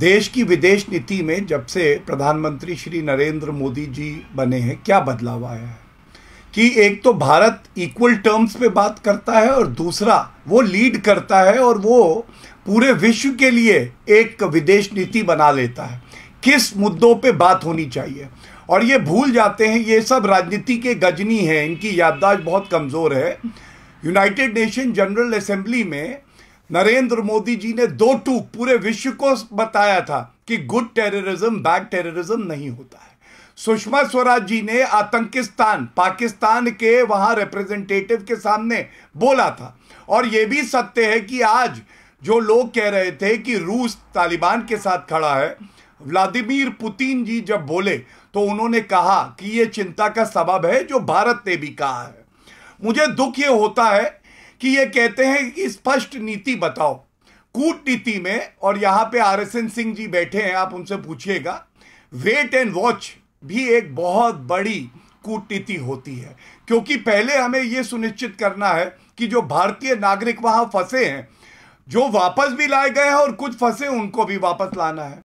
देश की विदेश नीति में जब से प्रधानमंत्री श्री नरेंद्र मोदी जी बने हैं क्या बदलाव आया है कि एक तो भारत इक्वल टर्म्स पे बात करता है और दूसरा वो लीड करता है और वो पूरे विश्व के लिए एक विदेश नीति बना लेता है किस मुद्दों पे बात होनी चाहिए और ये भूल जाते हैं ये सब राजनीति के गजनी हैं इनकी याददाश्त बहुत कमज़ोर है यूनाइटेड नेशन जनरल असेंबली में नरेंद्र मोदी जी ने दो टूक पूरे विश्व को बताया था कि गुड टेररिज्म बैड टेररिज्म नहीं होता है सुषमा स्वराज जी ने आतंकिस्तान पाकिस्तान के वहां रिप्रेजेंटेटिव के सामने बोला था और यह भी सत्य है कि आज जो लोग कह रहे थे कि रूस तालिबान के साथ खड़ा है व्लादिमीर पुतिन जी जब बोले तो उन्होंने कहा कि यह चिंता का सबब है जो भारत ने भी कहा है मुझे दुख ये होता है कि ये कहते हैं कि स्पष्ट नीति बताओ कूटनीति में और यहां पे R S N Singh ji बैठे हैं आप उनसे पूछिएगा वेट एंड वॉच भी एक बहुत बड़ी कूटनीति होती है क्योंकि पहले हमें यह सुनिश्चित करना है कि जो भारतीय नागरिक वहां फंसे हैं जो वापस भी लाए गए हैं और कुछ फंसे उनको भी वापस लाना है